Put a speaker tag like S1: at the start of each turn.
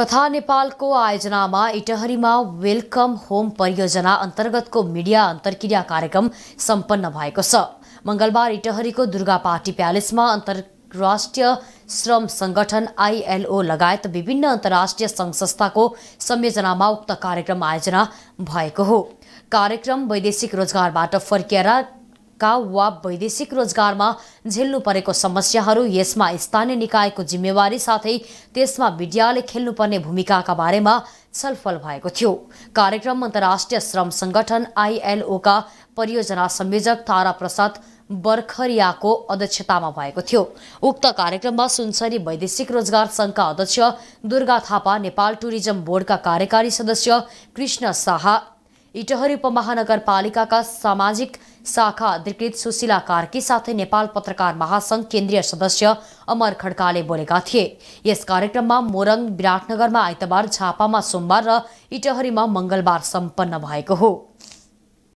S1: कथा नेपालको आयोजनामा इटहरीमा welcome home परियोजना अन्तर्गतको मिडिया अन्तर्क्रिया कार्यक्रम सम्पन्न भएको छ मंगलबार इटहरीको दुर्गा पार्टी प्यालेसमा अन्तर्राष्ट्रिय श्रम संगठन आइएलओ लगायत विभिन्न अन्तर्राष्ट्रिय सङ्घ संस्थाको संयोजनामा उक्त कार्यक्रम आयोजना भएको हो कार्यक्रम वैदेशिक रोजगारबाट फर्किएर का वा वैदेशिक रोजगारमा झेल्नु परेको समस्याहरू यसमा स्थानीय निकायको जिम्मेवारी साथै त्यसमा मिडियाले खेल्नुपर्ने भूमिकाका बारेमा छलफल भएको थियो कार्यक्रम अन्तर्राष्ट्रिय श्रम सङ्गठन आइएलओका परियोजना संयोजक तारा प्रसाद बर्खरियाको अध्यक्षतामा भएको थियो उक्त कार्यक्रममा सुनसरी वैदेशिक रोजगार सङ्घका अध्यक्ष दुर्गा थापा नेपाल टुरिज्म बोर्डका कार्यकारी सदस्य कृष्ण शाह इटहरी उपमहानगरपालिकाका सामाजिक शाखा अधिकृत सुशीला कार्की साथै नेपाल पत्रकार महासङ्घ केन्द्रीय सदस्य अमर खड्काले बोलेका थिए यस कार्यक्रममा मोरङ विराटनगरमा आइतबार झापामा सोमबार र इटहरीमा मङ्गलबार सम्पन्न भएको हो